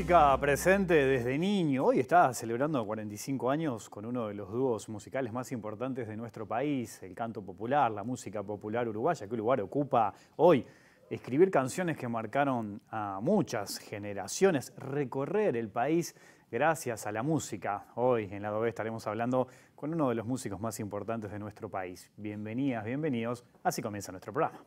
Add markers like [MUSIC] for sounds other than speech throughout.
música presente desde niño. Hoy está celebrando 45 años con uno de los dúos musicales más importantes de nuestro país, el canto popular, la música popular uruguaya. ¿Qué lugar ocupa hoy? Escribir canciones que marcaron a muchas generaciones, recorrer el país gracias a la música. Hoy en la B estaremos hablando con uno de los músicos más importantes de nuestro país. Bienvenidas, bienvenidos. Así comienza nuestro programa.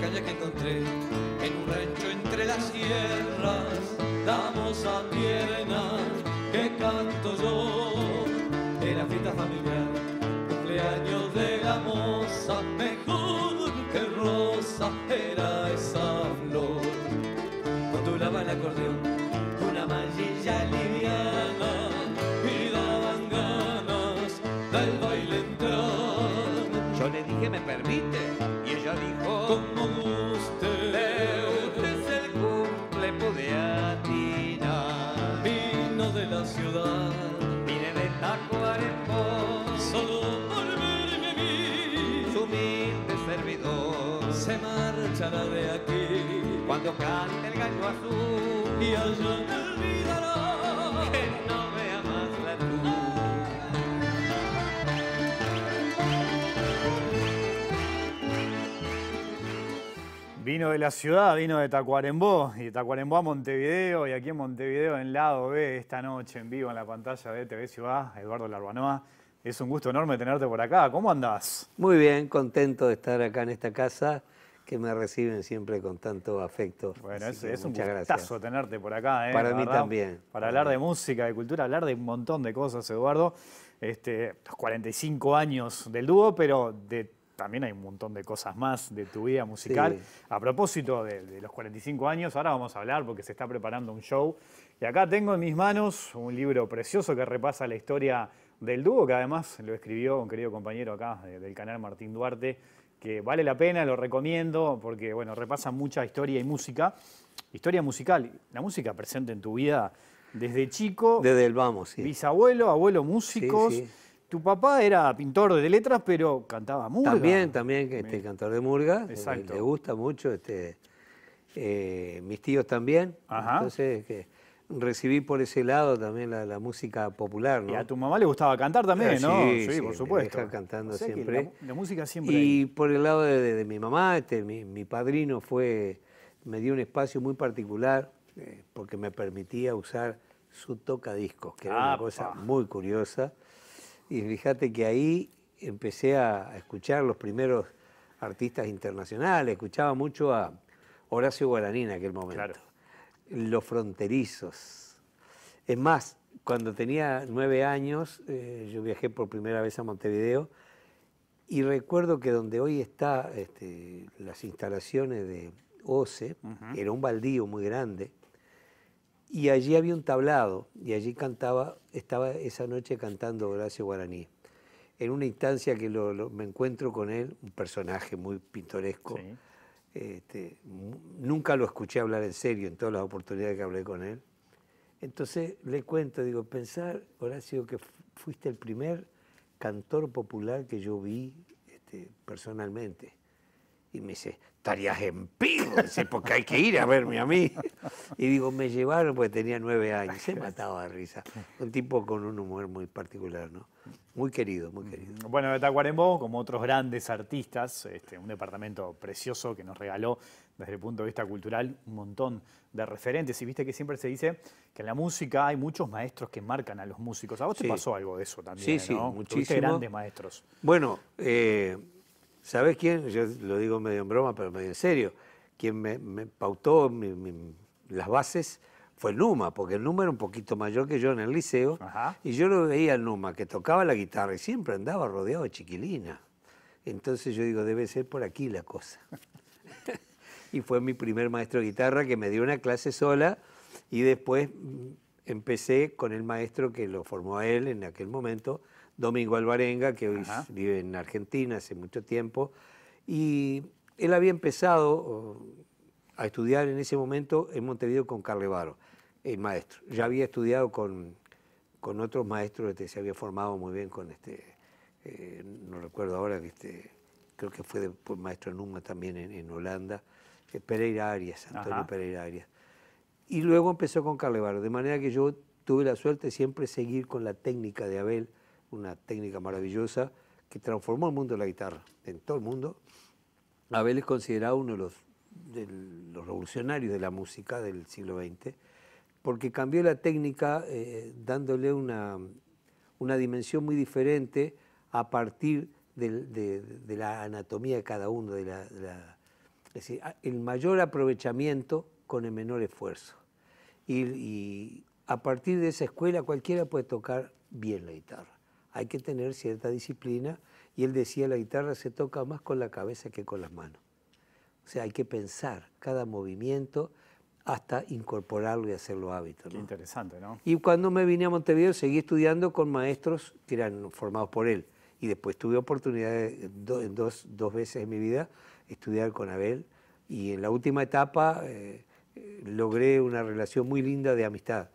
calle que encontré, en un rancho entre las sierras, damos a pierna que canto yo. Era fita familiar, cumpleaños de la moza, mejor que rosa era esa flor. modulaba el acordeón, una mallilla liviana y daban ganas del de la ciudad, vino de Tacuarembó, y de Tacuarembó a Montevideo, y aquí en Montevideo, en lado B, esta noche en vivo en la pantalla de TV Ciudad, Eduardo Larbanoa. Es un gusto enorme tenerte por acá. ¿Cómo andás? Muy bien, contento de estar acá en esta casa que me reciben siempre con tanto afecto. Bueno, es, un gustazo tenerte por acá. ¿eh? Para mí también. Para hablar de música, de cultura, hablar de un montón de cosas, Eduardo. Este, los 45 años del dúo, pero de también hay un montón de cosas más de tu vida musical. A propósito de, los 45 años, ahora vamos a hablar porque se está preparando un show. Y acá tengo en mis manos un libro precioso que repasa la historia del dúo, que además lo escribió un querido compañero acá del canal Martín Duarte, que vale la pena, lo recomiendo, porque bueno, repasa mucha historia y música. Historia musical, la música presente en tu vida desde chico. Desde el vamos, sí. Bisabuelo, abuelo músicos. Tu papá era pintor de letras, pero cantaba murga. También, también, este, cantor de murga. Eh, Exacto. Le gusta mucho. Este, eh, mis tíos también. Ajá. Entonces, que recibí por ese lado también la, música popular, ¿no? Y a tu mamá le gustaba cantar también, ah, ¿no? Sí, sí, por supuesto. cantando siempre. La, música siempre. Y por el lado de, mi mamá, este, mi, padrino fue, me dio un espacio muy particular eh, porque me permitía usar su tocadiscos, que es era una ah, cosa muy curiosa. Y fíjate que ahí empecé a escuchar los primeros artistas internacionales, escuchaba mucho a Horacio Guaraní en aquel momento. Los fronterizos. Es más, cuando tenía nueve años, eh, yo viajé por primera vez a Montevideo y recuerdo que donde hoy están este, las instalaciones de OCE, era un baldío muy grande, y allí había un tablado y allí cantaba, estaba esa noche cantando Horacio Guaraní. En una instancia que me encuentro con él, un personaje muy pintoresco. Este, nunca lo escuché hablar en serio en todas las oportunidades que hablé con él. Entonces le cuento, digo, pensar, Horacio, que fuiste el primer cantor popular que yo vi este, personalmente. Y me dice, estarías en pico, porque hay que ir a verme a mí. Y digo, me llevaron porque tenía nueve años. Se [LAUGHS] mataba de risa. Un tipo con un humor muy particular, ¿no? Muy querido, muy mm, querido. Bueno, de Tacuarembó, como otros grandes artistas, este, un departamento precioso que nos regaló desde el punto de vista cultural un montón de referentes. Y viste que siempre se dice que en la música hay muchos maestros que marcan a los músicos. ¿A vos te pasó algo de eso también? Sí, ¿no? sí, muchísimo. grandes maestros. Bueno, eh, ¿sabés quién? Yo lo digo medio en broma, pero medio en serio. Quien me, pautó mi, las bases fue Numa, porque el Numa era un poquito mayor que yo en el liceo, y yo lo veía al Numa, que tocaba la guitarra y siempre andaba rodeado de chiquilina. Entonces yo digo, debe ser por aquí la cosa. [LAUGHS] y fue mi primer maestro de guitarra que me dio una clase sola y después mm, empecé con el maestro que lo formó a él en aquel momento, Domingo Alvarenga, que hoy vive en Argentina hace mucho tiempo, y él había empezado a estudiar en ese momento en Montevideo con Carlevaro, el maestro. Ya había estudiado con, con otros maestros, este, se había formado muy bien con este, eh, no recuerdo ahora, este, creo que fue de, maestro Numa también en, Holanda, eh, Pereira Arias, Antonio Pereira Arias. Y luego empezó con Carlevaro, de manera que yo tuve la suerte siempre seguir con la técnica de Abel, una técnica maravillosa que transformó el mundo de la guitarra, en todo el mundo. Abel es considerado uno de los de los revolucionarios de la música del siglo XX, porque cambió la técnica eh, dándole una, dimensión muy diferente a partir de, la anatomía de cada uno. De es decir, el mayor aprovechamiento con el menor esfuerzo. Y, y a partir de esa escuela cualquiera puede tocar bien la guitarra. Hay que tener cierta disciplina y él decía la guitarra se toca más con la cabeza que con las manos. O sea, hay que pensar cada movimiento hasta incorporarlo y hacerlo hábito. Qué interesante, ¿no? Y cuando me vine a Montevideo seguí estudiando con maestros que eran formados por él. Y después tuve oportunidad dos, dos, veces en mi vida estudiar con Abel. Y en la última etapa eh, logré una relación muy linda de amistad.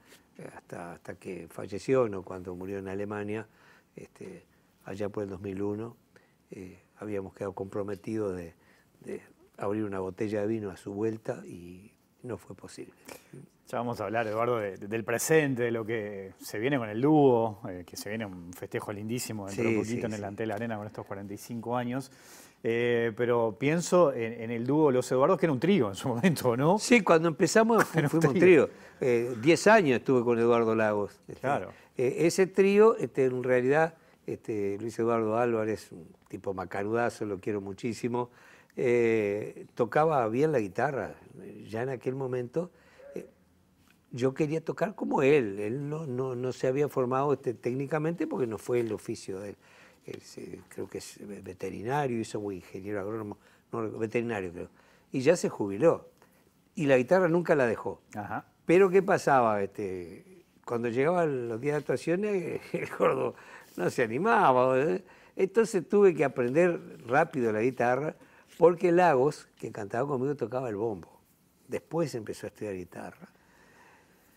Hasta, hasta que falleció, no cuando murió en Alemania, este, allá por el 2001, eh, habíamos quedado comprometidos de, abrir una botella de vino a su vuelta y no fue posible. Ya vamos a hablar, Eduardo, del presente, de lo que se viene con el dúo, eh, que se viene un festejo lindísimo dentro un poquito en el Antel Arena con estos 45 años. Eh, pero pienso en, el dúo Los Eduardos, que era un trío en su [LAUGHS] momento, ¿no? Sí, cuando empezamos [LAUGHS] fuimos un trío. Eh, diez años estuve con Eduardo Lagos. Este, claro. ese trío, este, en realidad, este, Luis Eduardo Álvarez, un tipo macarudazo, lo quiero muchísimo. Eh, tocaba bien la guitarra. Ya en aquel momento eh, yo quería tocar como él. Él no, no, no se había formado este, técnicamente porque no fue el oficio de él. creo que es veterinario, hizo muy ingeniero agrónomo, veterinario creo. Y ya se jubiló. Y la guitarra nunca la dejó. Pero ¿qué pasaba? Este, cuando llegaban los días de actuaciones, [LAUGHS] el gordo no se animaba. ¿eh? Entonces tuve que aprender rápido la guitarra porque Lagos, que cantaba conmigo, tocaba el bombo. Después empezó a estudiar guitarra.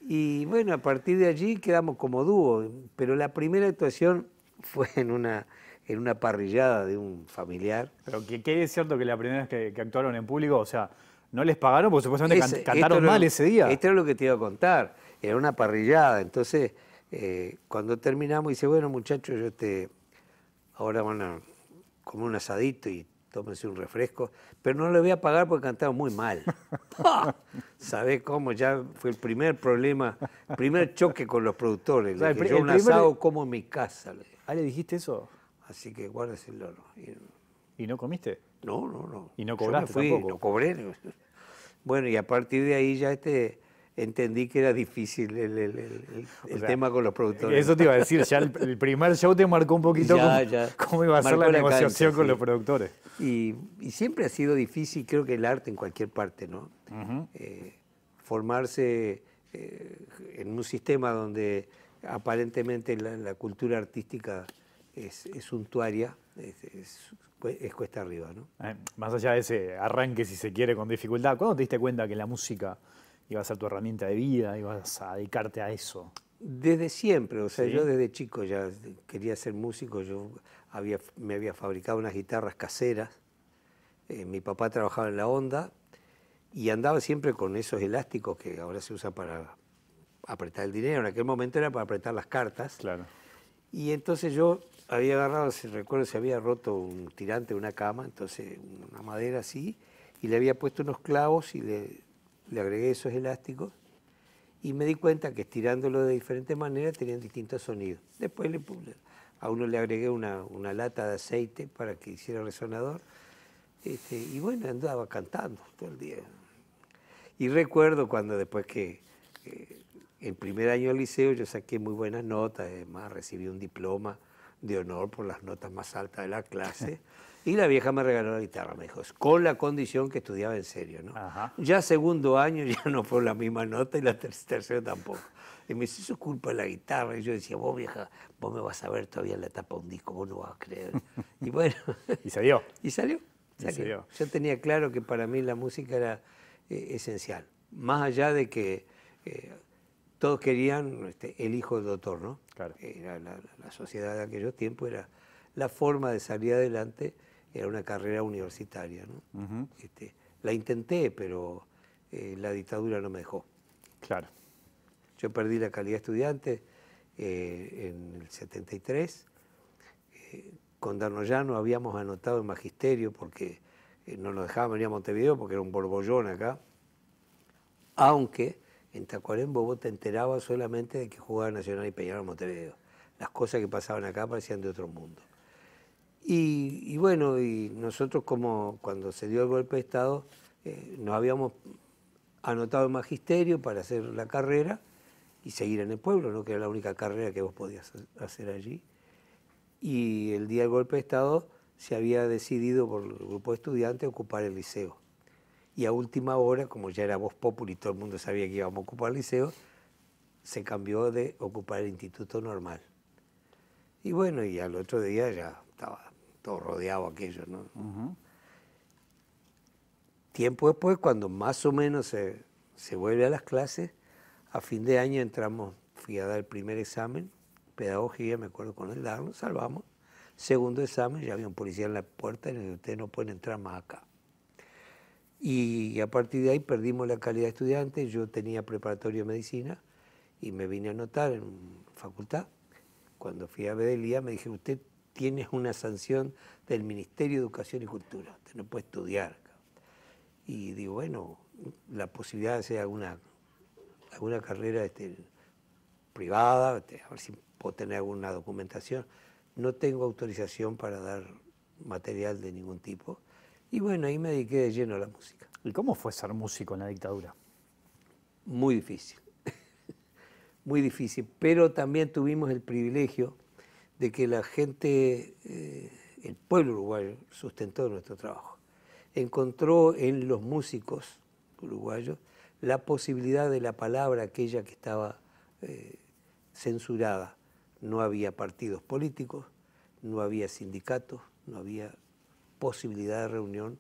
Y bueno, a partir de allí quedamos como dúo, pero la primera actuación [LAUGHS] fue en una, en una parrillada de un familiar. Pero que, es cierto que la primera vez que, actuaron en público, o sea, no les pagaron porque supuestamente cantaron mal ese día. Esto es lo que te iba a contar, era una parrillada. Entonces, eh, cuando terminamos, dice, bueno muchachos, yo te, ahora van a comer un asadito y tómese pues, un refresco, pero no lo voy a pagar porque cantaba muy mal. [LAUGHS] Ah, ¿Sabes cómo? Ya fue el primer problema, primer choque con los productores. yo un asado como en mi casa. ¿Ah, le dijiste eso? Así que guárdese el loro. Y... no comiste? No, no, no. ¿Y no cobraste fui, No cobré. Bueno, y a partir de ahí ya este entendí que era difícil el, tema con los productores. Eso te iba a decir, ya el, primer show te marcó un poquito cómo, iba a ser la, negociación con los productores. Y, siempre ha sido difícil, creo que el arte en cualquier parte, ¿no? Eh, formarse eh, en un sistema donde aparentemente la, cultura artística es, es untuaria, es, cuesta arriba, ¿no? Eh, más allá de ese arranque, si se quiere, con dificultad, ¿cuándo te diste cuenta que la música iba a ser tu herramienta de vida, ibas a dedicarte a eso. Desde siempre, o sea, yo desde chico ya quería ser músico, yo había, me había fabricado unas guitarras caseras, eh, mi papá trabajaba en la onda y andaba siempre con esos elásticos que ahora se usan para apretar el dinero, en aquel momento era para apretar las cartas. Claro. Y entonces yo había agarrado, si recuerdo, se había roto un tirante de una cama, entonces una madera así, y le había puesto unos clavos y le le agregué esos elásticos y me di cuenta que estirándolo de diferentes maneras tenían distintos sonidos. Después le, a uno le agregué una, una, lata de aceite para que hiciera resonador este, y bueno, andaba cantando todo el día. Y recuerdo cuando después que, eh, en primer año del liceo yo saqué muy buenas notas, además recibí un diploma de honor por las notas más altas de la clase. [LAUGHS] Y la vieja me regaló la guitarra, me dijo, con la condición que estudiaba en serio, ¿no? Ya segundo año ya no fue la misma nota y la tercera tampoco. Y me dice, eso es culpa de la guitarra. Y yo decía, vos vieja, vos me vas a ver todavía en la etapa de un disco, vos no vas a creer. [LAUGHS] y bueno. y salió. y salió. salió. Yo tenía claro que para mí la música era eh, esencial. Más allá de que eh, todos querían este, el hijo del doctor, ¿no? Claro. Era la sociedad de aquellos tiempos era la forma de salir adelante era una carrera universitaria. ¿no? Este, la intenté, pero eh, la dictadura no me dejó. Claro. Yo perdí la calidad de estudiante eh, en el 73. Eh, con Darnoyano habíamos anotado el magisterio porque eh, no nos dejaban venir a Montevideo porque era un borbollón acá. Aunque en Tacuarembó te enteraba solamente de que jugaba Nacional y Peñarol Montevideo. Las cosas que pasaban acá parecían de otro mundo. Y, bueno, y nosotros como cuando se dio el golpe de Estado, eh, nos habíamos anotado el magisterio para hacer la carrera y seguir en el pueblo, ¿no? que era la única carrera que vos podías hacer allí. Y el día del golpe de Estado se había decidido por el grupo de estudiantes ocupar el liceo. Y a última hora, como ya era voz popular y todo el mundo sabía que íbamos a ocupar el liceo, se cambió de ocupar el instituto normal. Y bueno, y al otro día ya estaba todo rodeado aquello, ¿no? Tiempo después, cuando más o menos se, vuelve a las clases, a fin de año entramos, fui a dar el primer examen, pedagogía, me acuerdo con el darlo, salvamos. Segundo examen, ya había un policía en la puerta y ustedes no pueden entrar más acá. Y a partir de ahí perdimos la calidad de estudiante, yo tenía preparatorio de medicina y me vine a anotar en facultad. Cuando fui a Bedelía me dije, usted tienes una sanción del Ministerio de Educación y Cultura, no puedes estudiar. Y digo, bueno, la posibilidad de hacer alguna, alguna carrera este, privada, este, a ver si puedo tener alguna documentación. No tengo autorización para dar material de ningún tipo. Y bueno, ahí me dediqué de lleno a la música. ¿Y cómo fue ser músico en la dictadura? Muy difícil, [LAUGHS] muy difícil, pero también tuvimos el privilegio de que la gente, eh, el pueblo uruguayo, sustentó nuestro trabajo. Encontró en los músicos uruguayos la posibilidad de la palabra aquella que estaba eh, censurada. No había partidos políticos, no había sindicatos, no había posibilidad de reunión.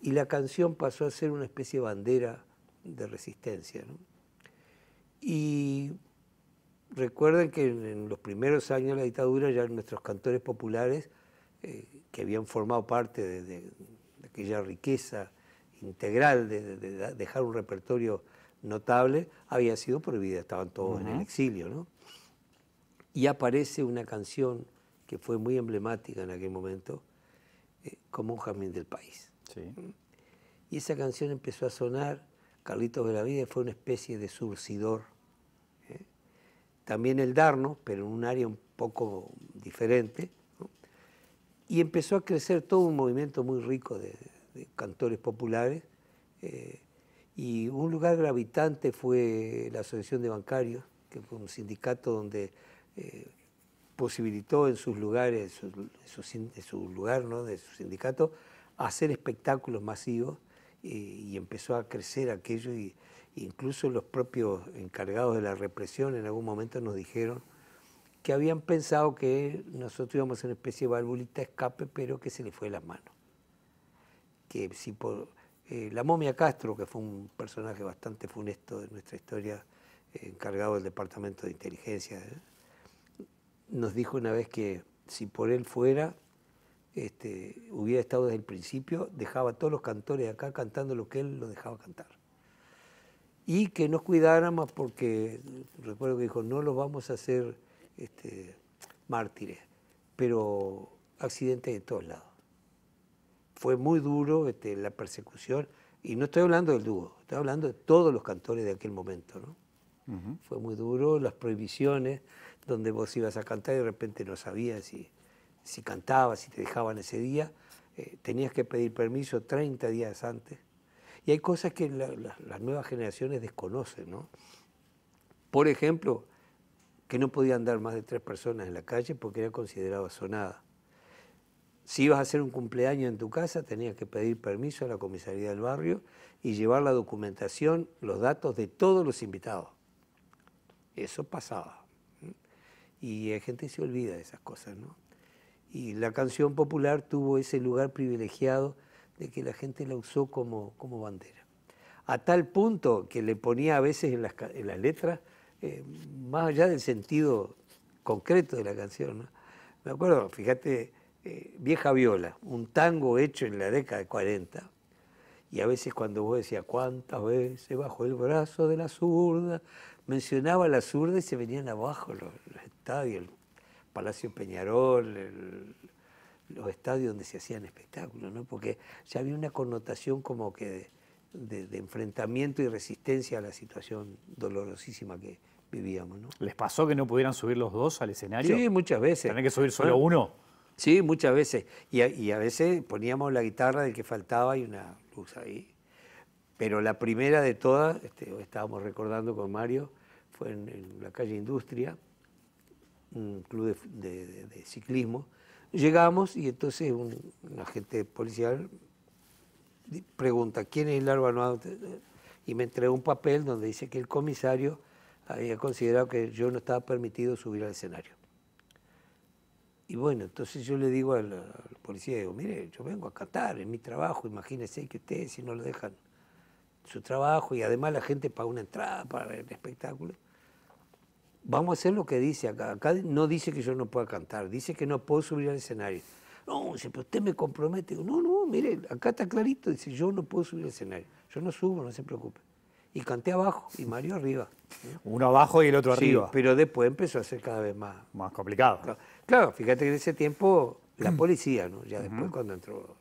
Y la canción pasó a ser una especie de bandera de resistencia. Y Recuerden que en los primeros años de la dictadura ya nuestros cantores populares, eh, que habían formado parte de, aquella riqueza integral de, dejar un repertorio notable, había sido prohibida estaban todos en el exilio. Y aparece una canción que fue muy emblemática en aquel momento, eh, como un jamín del país. Y esa canción empezó a sonar, Carlitos Vida fue una especie de surcidor también el darnos, pero en un área un poco diferente. Y empezó a crecer todo un movimiento muy rico de, cantores populares. Eh, y un lugar gravitante fue la Asociación de Bancarios, que fue un sindicato donde eh, posibilitó en sus lugares, en su, lugar, ¿no? de su sindicato, hacer espectáculos masivos y, eh, y empezó a crecer aquello y, Incluso los propios encargados de la represión en algún momento nos dijeron que habían pensado que nosotros íbamos a una especie de valvulita de escape, pero que se le fue la las manos. Que si por, eh, la momia Castro, que fue un personaje bastante funesto de nuestra historia, eh, encargado del Departamento de Inteligencia, eh, nos dijo una vez que si por él fuera, este, hubiera estado desde el principio, dejaba a todos los cantores acá cantando lo que él lo dejaba cantar y que nos cuidáramos porque, recuerdo que dijo, no los vamos a hacer este, mártires, pero accidentes de todos lados. Fue muy duro este, la persecución, y no estoy hablando del dúo, estoy hablando de todos los cantores de aquel momento. ¿no? Fue muy duro, las prohibiciones, donde vos ibas a cantar y de repente no sabías si, si cantabas, si te dejaban ese día. Eh, tenías que pedir permiso 30 días antes y hay cosas que las nuevas generaciones desconocen, Por ejemplo, que no podían dar más de tres personas en la calle porque era considerado sonada. Si ibas a hacer un cumpleaños en tu casa, tenías que pedir permiso a la comisaría del barrio y llevar la documentación, los datos de todos los invitados. Eso pasaba. Y hay gente se olvida de esas cosas, ¿no? Y la canción popular tuvo ese lugar privilegiado de que la gente la usó como, como bandera. A tal punto que le ponía a veces en las, letras, eh, más allá del sentido concreto de la canción, me acuerdo, fíjate, eh, Vieja Viola, un tango hecho en la década de 40, y a veces cuando vos decías, ¿cuántas veces bajo el brazo de la zurda? Mencionaba la zurda y se venían abajo los, los estadios, el Palacio Peñarol, el, los estadios donde se hacían espectáculos, ¿no? porque ya había una connotación como que de, enfrentamiento y resistencia a la situación dolorosísima que vivíamos. ¿Les pasó que no pudieran subir los dos al escenario? Sí, muchas veces. ¿Tenían que subir solo ah. uno? Sí, muchas veces. Y a, veces poníamos la guitarra del que faltaba y una luz ahí. Pero la primera de todas, este, estábamos recordando con Mario, fue en, la calle Industria, un club de, de ciclismo, Llegamos y entonces un, agente policial pregunta, ¿quién es el arma Y me entregó un papel donde dice que el comisario había considerado que yo no estaba permitido subir al escenario. Y bueno, entonces yo le digo al, policía, digo, mire, yo vengo a Qatar, es mi trabajo, imagínese que ustedes si no lo dejan su trabajo y además la gente paga una entrada para el espectáculo vamos a hacer lo que dice acá. Acá no dice que yo no pueda cantar, dice que no puedo subir al escenario. No, dice, pero usted me compromete. no, no, mire, acá está clarito, dice, yo no puedo subir al escenario. Yo no subo, no se preocupe. Y canté abajo y Mario arriba. Uno abajo y el otro sí, arriba. Pero después empezó a ser cada vez más... Más complicado. Claro, fíjate que en ese tiempo la mm. policía, ¿no? Ya después cuando entró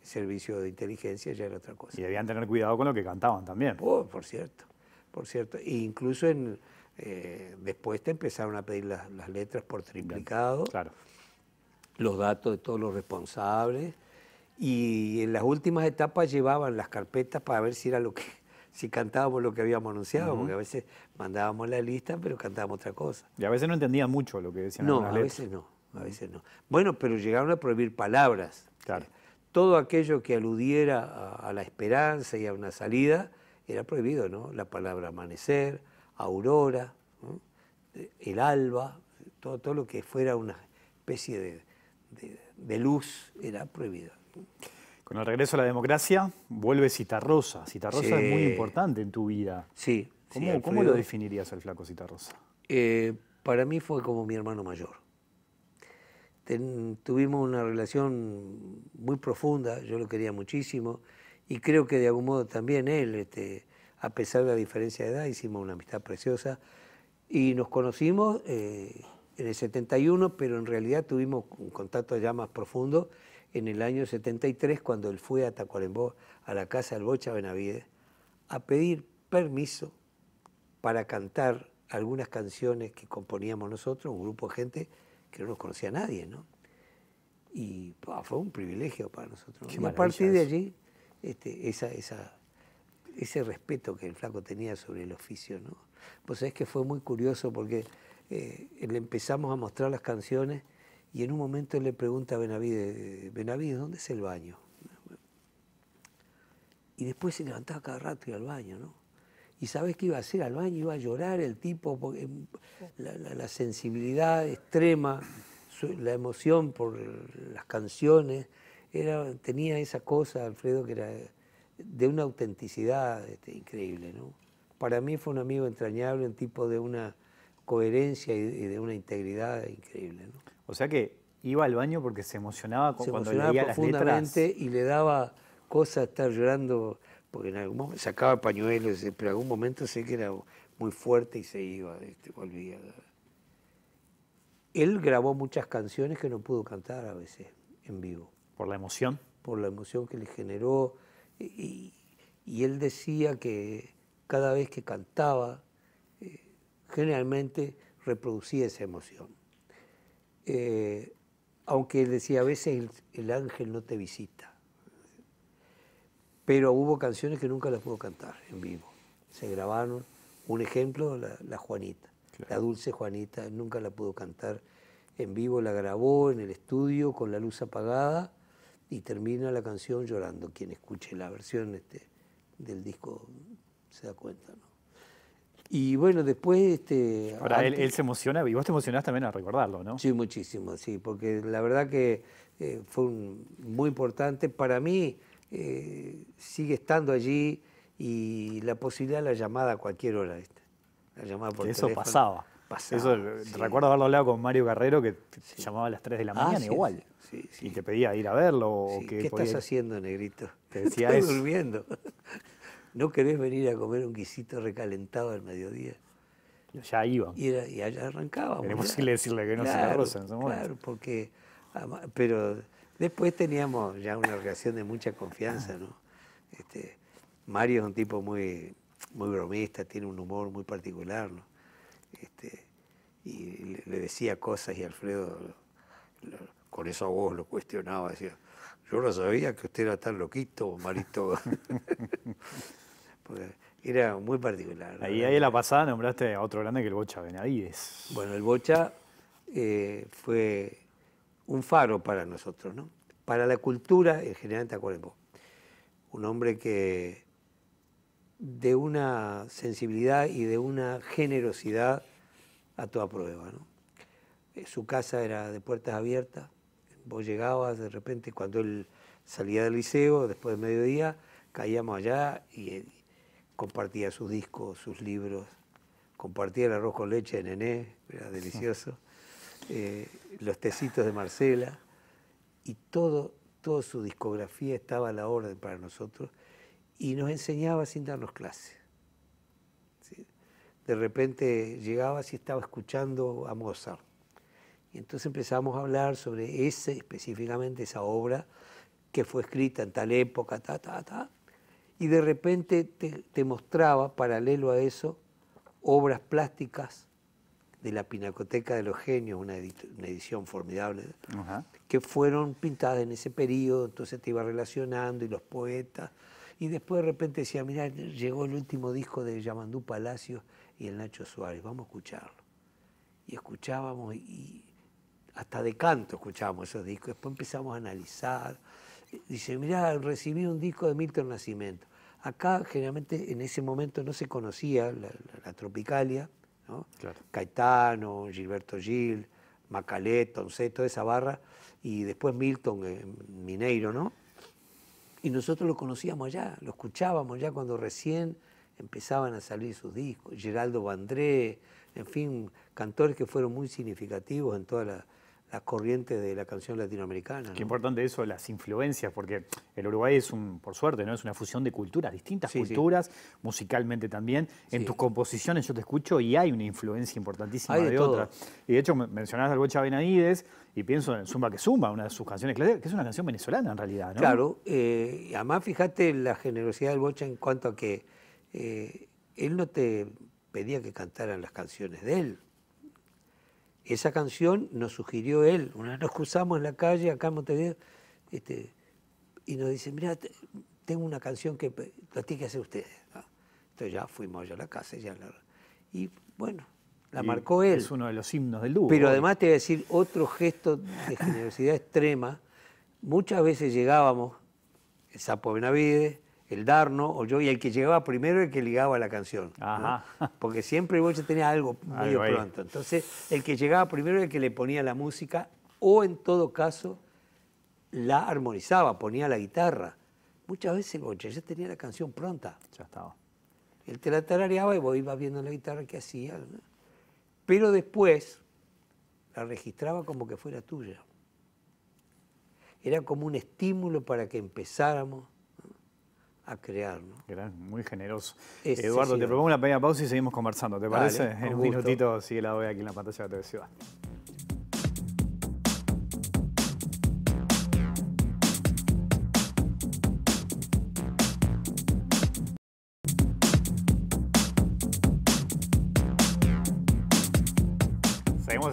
el servicio de inteligencia ya era otra cosa. Y debían tener cuidado con lo que cantaban también. Oh, por cierto, por cierto. E incluso en, eh, después te empezaron a pedir las, letras por triplicado, los datos de todos los responsables, y en las últimas etapas llevaban las carpetas para ver si era lo que [LAUGHS] si cantábamos lo que habíamos anunciado, porque a veces mandábamos la lista, pero cantábamos otra cosa. Y a veces no entendía mucho lo que decían. No, a veces no, a veces no. Bueno, pero llegaron a prohibir palabras. Todo aquello que aludiera a, a la esperanza y a una salida era prohibido, ¿no? La palabra amanecer, aurora, el alba, todo, todo, lo que fuera una especie de, luz era prohibido. Con el regreso a la democracia vuelve Citarrosa. Citarrosa es muy importante en tu vida. Sí. ¿Cómo, ¿cómo lo definirías al flaco Citarrosa? Eh, para mí fue como mi hermano mayor. tuvimos una relación muy profunda, yo lo quería muchísimo y creo que de algún modo también él este, a pesar de la diferencia de edad, hicimos una amistad preciosa y nos conocimos eh, en el 71, pero en realidad tuvimos un contacto ya más profundo en el año 73 cuando él fue a Tacuarembó, a la casa del Bocha Benavides, a pedir permiso para cantar algunas canciones que componíamos nosotros, un grupo de gente que no nos conocía a nadie, ¿no? Y fue un privilegio para nosotros. y a partir de allí, este, esa, esa, ese respeto que el flaco tenía sobre el oficio, ¿no? Pues es que fue muy curioso porque eh, le empezamos a mostrar las canciones y en un momento le pregunta a Benavides, Benavides, ¿dónde es el baño? Y después se levantaba cada rato y iba al baño, ¿no? Y sabés que iba a hacer al baño, iba a llorar el tipo, porque eh, la, sensibilidad extrema, la emoción por las canciones, era, tenía esa cosa, Alfredo, que era de una autenticidad este, increíble. ¿no? Para mí fue un amigo entrañable, un tipo de una coherencia y, de una integridad increíble. O sea que iba al baño porque se emocionaba cuando leía las letras. y le daba cosas estar llorando, porque en algún momento sacaba pañuelos, pero en algún momento sé que era muy fuerte y se iba, este, volvía. Él grabó muchas canciones que no pudo cantar a veces en vivo. ¿Por la emoción? Por la emoción que le generó y, él decía que cada vez que cantaba, eh, generalmente reproducía esa emoción. Eh, aunque él decía, a veces el, ángel no te visita. Pero hubo canciones que nunca las pudo cantar en vivo. Se grabaron, un ejemplo, la, Juanita, la dulce Juanita, nunca la pudo cantar en vivo, la grabó en el estudio con la luz apagada y termina la canción llorando. Quien escuche la versión este, del disco se da cuenta, ¿no? Y bueno, después... Este, Ahora, él, se emociona, y vos te emocionás también a recordarlo, ¿no? Sí, muchísimo, sí, porque la verdad que eh, fue muy importante. Para mí eh, sigue estando allí y la posibilidad de la llamada a cualquier hora. Este, la llamada por que Eso pasaba. Eso, recuerdo haberlo hablado con Mario Carrero, que se llamaba a las 3 de la ah, mañana igual. y te pedía ir a verlo. ¿Qué estás haciendo, negrito? Te Estoy durmiendo. [LAUGHS] ¿No querés venir a comer un guisito recalentado al mediodía? Ya iba. Y, allá arrancábamos. Era imposible decirle que no se la rosa en ese Claro, porque... Pero después teníamos ya una relación de mucha confianza, ah. ¿no? Este, Mario es un tipo muy, muy bromista, tiene un humor muy particular, ¿no? Este, y le, decía cosas y Alfredo, con esa voz lo cuestionaba, decía, yo no sabía que usted era tan loquito, Marito. [LAUGHS] era muy particular. Ahí, ahí la pasada nombraste a otro grande que el Bocha Benavides. Bueno, el Bocha eh, fue un faro para nosotros, ¿no? Para la cultura en general de Tacuarembó. Un hombre que de una sensibilidad y de una generosidad a toda prueba. Eh, su casa era de puertas abiertas, vos llegabas de repente cuando él salía del liceo, después de mediodía, caíamos allá y eh, compartía sus discos, sus libros, compartía el arroz con leche de Nené, era delicioso, eh, los tecitos de Marcela, y todo, toda su discografía estaba a la orden para nosotros y nos enseñaba sin darnos clases. De repente llegabas y estaba escuchando a Mozart. Y entonces empezamos a hablar sobre ese, específicamente esa obra que fue escrita en tal época, ta, ta, ta. Y de repente te, mostraba, paralelo a eso, obras plásticas de la Pinacoteca de los Genios, una, edición formidable, que fueron pintadas en ese periodo, entonces te iba relacionando y los poetas. Y después de repente decía, mira llegó el último disco de Yamandú Palacios y el Nacho Suárez, vamos a escucharlo. Y escuchábamos y hasta de canto escuchábamos esos discos. Después empezamos a analizar. Dice, mira recibí un disco de Milton Nacimiento. Acá generalmente en ese momento no se conocía la, Tropicalia, ¿no? Caetano, Gilberto Gil, Macalet, sé, toda esa barra, y después Milton Mineiro, ¿no? Y nosotros lo conocíamos ya, lo escuchábamos ya cuando recién empezaban a salir sus discos. Geraldo Bandré, en fin, cantores que fueron muy significativos en toda la las corrientes de la canción latinoamericana. Qué importante eso, las influencias, porque el Uruguay es un, por suerte, ¿no? Es una fusión de culturas, distintas culturas, musicalmente también. En tus composiciones yo te escucho y hay una influencia importantísima de, otras. Y de hecho mencionás al Bocha Benavides y pienso en Zumba que Zumba, una de sus canciones clásicas, que es una canción venezolana en realidad, Claro, eh, además fíjate la generosidad del Bocha en cuanto a que eh, él no te pedía que cantaran las canciones de él. Esa canción nos sugirió él. Una nos cruzamos en la calle, acá en Montevideo, este, y nos dice, mira, tengo una canción que la tiene ustedes. Entonces ya fuimos yo a la casa. y bueno, la marcó él. Es uno de los himnos del dúo. Pero además te voy a decir otro gesto de generosidad extrema. Muchas veces llegábamos, el Sapo Benavides, el Darno o yo, y el que llegaba primero era el que ligaba la canción. [LAUGHS] Porque siempre vos ya tenía algo medio pronto. Entonces, el que llegaba primero era el que le ponía la música, o en todo caso, la armonizaba, ponía la guitarra. Muchas veces el boche ya tenía la canción pronta. Ya estaba. Él te la tarareaba y vos ibas viendo la guitarra que hacía. Pero después la registraba como que fuera tuya. Era como un estímulo para que empezáramos a crear. ¿no? muy generoso. Eduardo, te propongo una pequeña pausa y seguimos conversando, ¿te parece? En un minutito sigue la OE aquí en la pantalla de TV Ciudad.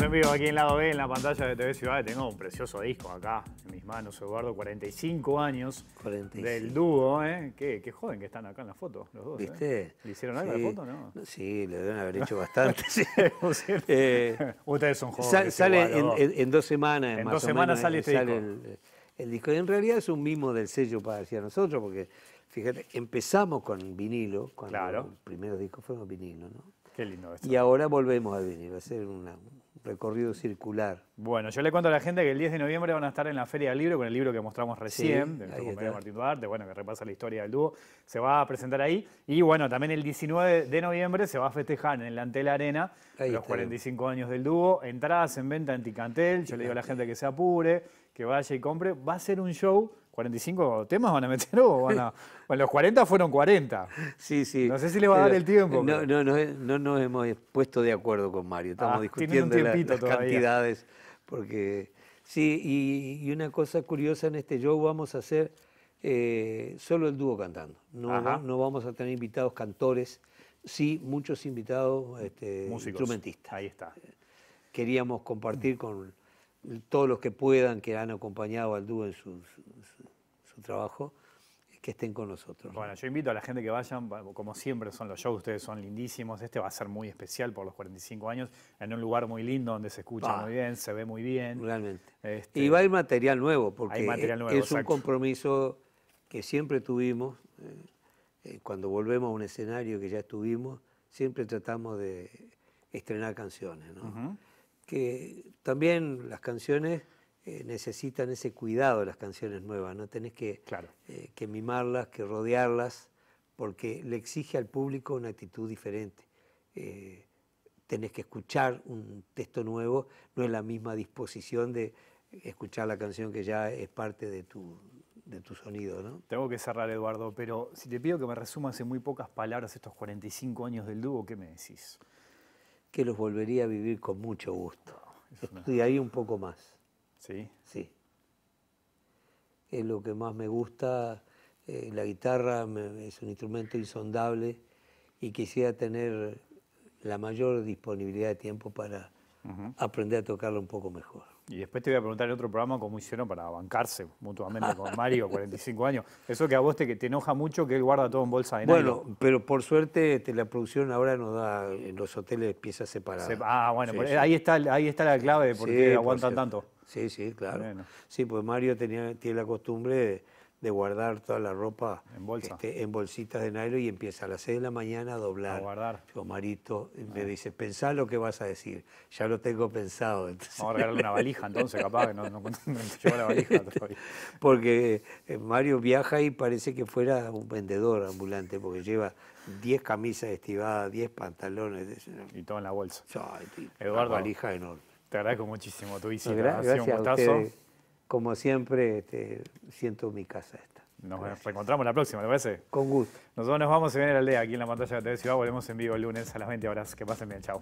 vivo aquí en Lado B, en la pantalla de TV Ciudad. Tengo un precioso disco acá en mis manos, Eduardo, 45 años del dúo. ¿eh? Qué, joven que están acá en la foto, los dos. ¿eh? ¿Viste? ¿Le hicieron algo la foto, no? Sí, le deben haber hecho bastante. [LAUGHS] [LAUGHS] Eh, Ustedes son jóvenes. sale en, dos. semanas. En dos semanas sale eh, este disco. En realidad es un mimo del sello para hacia nosotros, porque fíjate, empezamos con vinilo, cuando claro. primer disco fue fueron vinilo, ¿no? Qué lindo esto. Y ahora volvemos al vinilo, a hacer una, recorrido circular. Bueno, yo le cuento a la gente que el 10 de noviembre van a estar en la Feria del Libro con el libro que mostramos recién, de Martín Duarte, bueno, que repasa la historia del dúo. Se va a presentar ahí. Y bueno, también el 19 de noviembre se va a festejar en el Antel Arena los 45 años del dúo. Entradas en venta en Ticantel. Yo le digo a la gente que se apure, que vaya y compre. Va a ser un show ¿45 temas van a meter [LAUGHS] o van a.? Bueno, los 40 fueron 40. Sí, sí. No sé si le va a dar el tiempo. No, no, no, no, nos hemos puesto de acuerdo con Mario. Estamos ah, discutiendo las cantidades. Porque. Sí, y, una cosa curiosa en este show vamos a hacer eh, solo el dúo cantando. No, no, vamos a tener invitados cantores, sí muchos invitados este, instrumentistas. Ahí está. Queríamos compartir con todos los que puedan, que han acompañado al dúo en sus, trabajo, que estén con nosotros. Bueno, yo invito a la gente que vayan, como siempre son los shows, ustedes son lindísimos, este va a ser muy especial por los 45 años, en un lugar muy lindo donde se escucha muy bien, se ve muy bien. Realmente. Este, y va a ir material nuevo, porque es un compromiso que siempre tuvimos, eh, eh, cuando volvemos a un escenario que ya estuvimos, siempre tratamos de estrenar canciones, Que también las canciones eh, necesitan ese cuidado las canciones nuevas, ¿no? Tenés eh, que, mimarlas, que rodearlas, porque le exige al público una actitud diferente. Eh, tenés que escuchar un texto nuevo, no es la misma disposición de escuchar la canción que ya es parte de tu, de tu sonido, Tengo que cerrar, Eduardo, pero si te pido que me resumas en muy pocas palabras estos 45 años del dúo, ¿qué me decís? Que los volvería a vivir con mucho gusto. ahí un poco más. Sí. Es lo que más me gusta. Eh, la guitarra es un instrumento insondable y quisiera tener la mayor disponibilidad de tiempo para aprender a tocarlo un poco mejor. Y después te voy a preguntar en otro programa cómo hicieron para bancarse mutuamente con Mario, 45 [LAUGHS] años. Eso que a vos te, te enoja mucho que él guarda todo en bolsa de Bueno, pero por suerte este, la producción ahora nos da en los hoteles piezas separadas. ah, bueno, ahí, está, ahí está la clave de por qué aguantan tanto. Sí, sí, claro. Sí, pues Mario tenía, tiene la costumbre de, guardar toda la ropa este, en, bolsitas de nylon y empieza a las 6 de la mañana a doblar. A guardar. Yo, Marito, me ah. dice, pensá lo que vas a decir. Ya lo tengo pensado. Vamos a regalarle una valija entonces, capaz, que no, no, la valija [LAUGHS] todavía. Porque eh, Mario viaja y parece que fuera un vendedor ambulante, porque lleva 10 camisas estivadas, 10 pantalones. Y todo en la bolsa. Eduardo. Una valija enorme. Te agradezco muchísimo tu visita. ha sido gracias un gustazo. Como siempre, este, siento mi casa esta. Nos reencontramos la próxima, ¿te parece? Con gusto. Nosotros nos vamos, a ir a la aldea aquí en la pantalla de TV Ciudad. Volvemos en vivo el lunes a las 20 horas. Que pasen bien, chao.